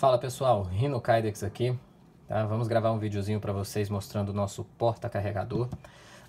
Fala pessoal, Rino Kydex aqui. Tá? Vamos gravar um videozinho para vocês mostrando o nosso porta-carregador.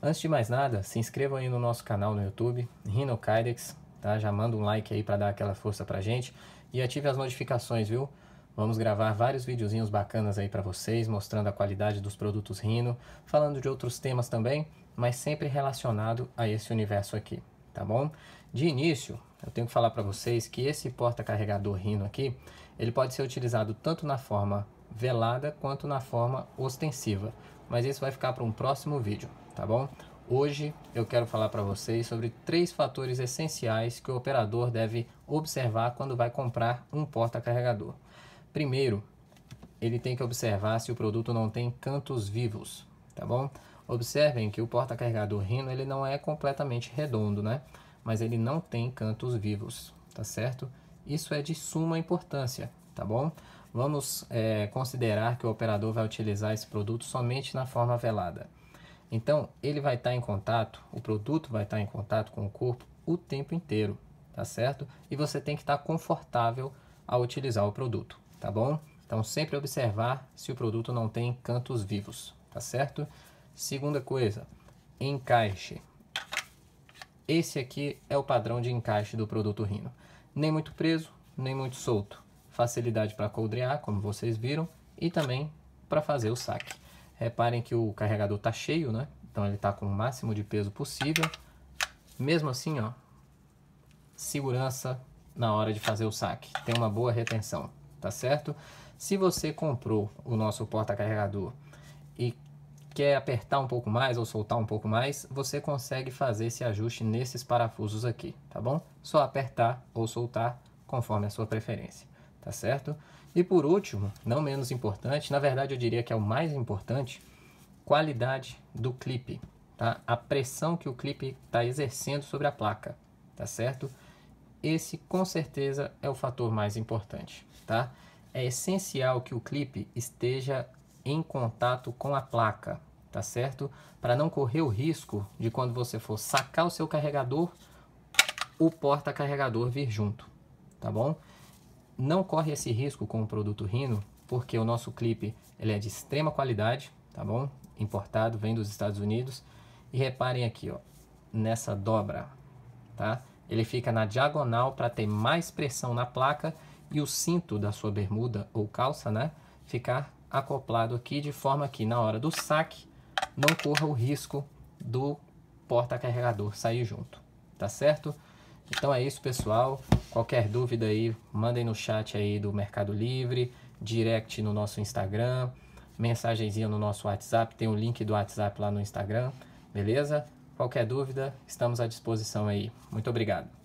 Antes de mais nada, se inscrevam aí no nosso canal no YouTube, Rino Kydex. Tá? Já manda um like aí para dar aquela força pra gente. E ative as notificações, viu? Vamos gravar vários videozinhos bacanas aí para vocês, mostrando a qualidade dos produtos Rino, falando de outros temas também, mas sempre relacionado a esse universo aqui, tá bom? De início, eu tenho que falar para vocês que esse porta-carregador Rino aqui, ele pode ser utilizado tanto na forma velada quanto na forma ostensiva, mas isso vai ficar para um próximo vídeo, tá bom? Hoje eu quero falar para vocês sobre três fatores essenciais que o operador deve observar quando vai comprar um porta-carregador. Primeiro, ele tem que observar se o produto não tem cantos vivos, tá bom? Observem que o porta-carregador Rino ele não é completamente redondo, né? Mas ele não tem cantos vivos, tá certo? Isso é de suma importância, tá bom? Vamos é, considerar que o operador vai utilizar esse produto somente na forma velada. Então, ele vai estar tá em contato, o produto vai estar tá em contato com o corpo o tempo inteiro, tá certo? E você tem que estar tá confortável ao utilizar o produto, tá bom? Então, sempre observar se o produto não tem cantos vivos, tá certo? Segunda coisa, encaixe. Esse aqui é o padrão de encaixe do produto Rino nem muito preso, nem muito solto. Facilidade para coldrear, como vocês viram, e também para fazer o saque. Reparem que o carregador está cheio, né? Então ele está com o máximo de peso possível. Mesmo assim, ó, segurança na hora de fazer o saque. Tem uma boa retenção, tá certo? Se você comprou o nosso porta-carregador quer apertar um pouco mais ou soltar um pouco mais, você consegue fazer esse ajuste nesses parafusos aqui, tá bom? Só apertar ou soltar conforme a sua preferência, tá certo? E por último, não menos importante, na verdade eu diria que é o mais importante, qualidade do clipe, tá? A pressão que o clipe está exercendo sobre a placa, tá certo? Esse com certeza é o fator mais importante, tá? É essencial que o clipe esteja em contato com a placa, tá certo? Para não correr o risco de quando você for sacar o seu carregador, o porta-carregador vir junto, tá bom? Não corre esse risco com o produto Rhino, porque o nosso clipe ele é de extrema qualidade, tá bom? Importado, vem dos Estados Unidos. E reparem aqui, ó, nessa dobra, tá? Ele fica na diagonal para ter mais pressão na placa e o cinto da sua bermuda ou calça, né, ficar acoplado aqui, de forma que na hora do saque não corra o risco do porta-carregador sair junto, tá certo? Então é isso, pessoal. Qualquer dúvida aí, mandem no chat aí do Mercado Livre, direct no nosso Instagram, mensagenzinha no nosso WhatsApp, tem o um link do WhatsApp lá no Instagram, beleza? Qualquer dúvida, estamos à disposição aí. Muito obrigado.